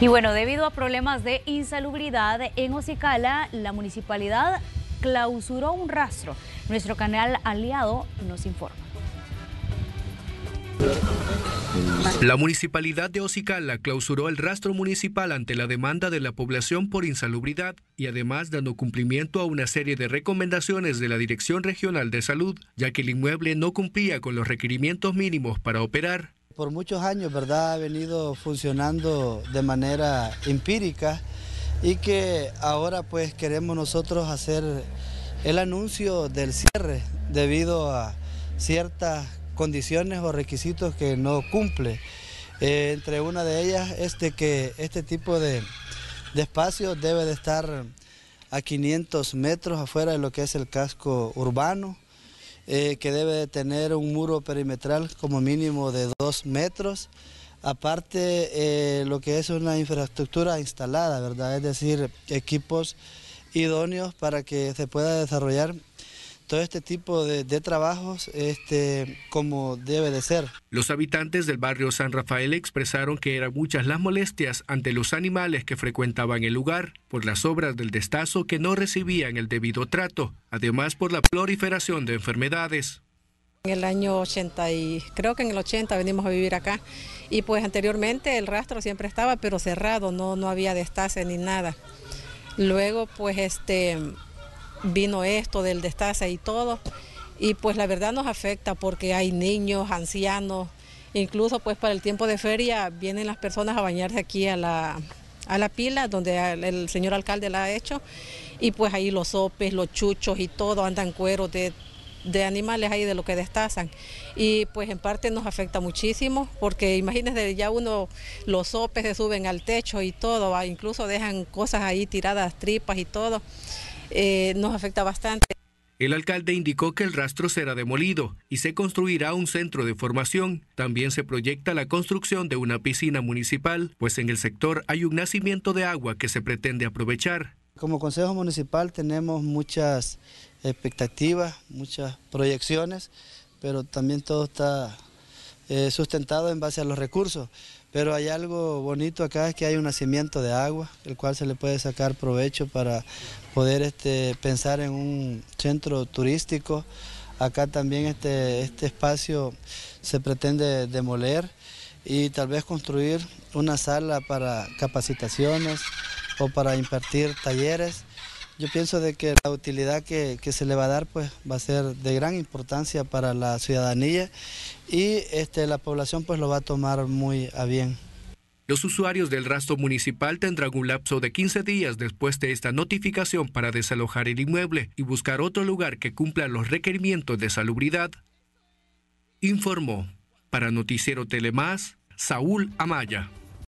Y bueno, debido a problemas de insalubridad en Ocicala, la municipalidad clausuró un rastro. Nuestro canal aliado nos informa. La municipalidad de Ocicala clausuró el rastro municipal ante la demanda de la población por insalubridad y además dando cumplimiento a una serie de recomendaciones de la Dirección Regional de Salud, ya que el inmueble no cumplía con los requerimientos mínimos para operar por muchos años, ¿verdad? Ha venido funcionando de manera empírica y que ahora pues queremos nosotros hacer el anuncio del cierre debido a ciertas condiciones o requisitos que no cumple. Eh, entre una de ellas es que este tipo de, de espacio debe de estar a 500 metros afuera de lo que es el casco urbano. Eh, que debe tener un muro perimetral como mínimo de dos metros. Aparte, eh, lo que es una infraestructura instalada, ¿verdad? Es decir, equipos idóneos para que se pueda desarrollar todo este tipo de, trabajos este, como debe de ser. Los habitantes del barrio San Rafael expresaron que eran muchas las molestias ante los animales que frecuentaban el lugar por las obras del destazo que no recibían el debido trato, además por la proliferación de enfermedades. En el año 80 y creo que en el 80 venimos a vivir acá y pues anteriormente el rastro siempre estaba pero cerrado, no, no había destace ni nada. Luego pues este vino esto del destaza y todo, y pues la verdad nos afecta porque hay niños, ancianos, incluso pues para el tiempo de feria vienen las personas a bañarse aquí a la, a la pila donde el señor alcalde la ha hecho y pues ahí los sopes, los chuchos y todo andan cueros de, de animales ahí de lo que destazan y pues en parte nos afecta muchísimo porque imagínense ya uno los sopes se suben al techo y todo, ah, incluso dejan cosas ahí tiradas, tripas y todo eh, nos afecta bastante. El alcalde indicó que el rastro será demolido y se construirá un centro de formación. También se proyecta la construcción de una piscina municipal, pues en el sector hay un nacimiento de agua que se pretende aprovechar. Como Consejo Municipal tenemos muchas expectativas, muchas proyecciones, pero también todo está eh, sustentado en base a los recursos. Pero hay algo bonito acá, es que hay un nacimiento de agua, el cual se le puede sacar provecho para poder este, pensar en un centro turístico. Acá también este, este espacio se pretende demoler y tal vez construir una sala para capacitaciones o para impartir talleres yo pienso de que la utilidad que, se le va a dar pues va a ser de gran importancia para la ciudadanía y este, la población pues lo va a tomar muy a bien. Los usuarios del rastro municipal tendrán un lapso de 15 días después de esta notificación para desalojar el inmueble y buscar otro lugar que cumpla los requerimientos de salubridad. Informó para Noticiero Telemás, Saúl Amaya.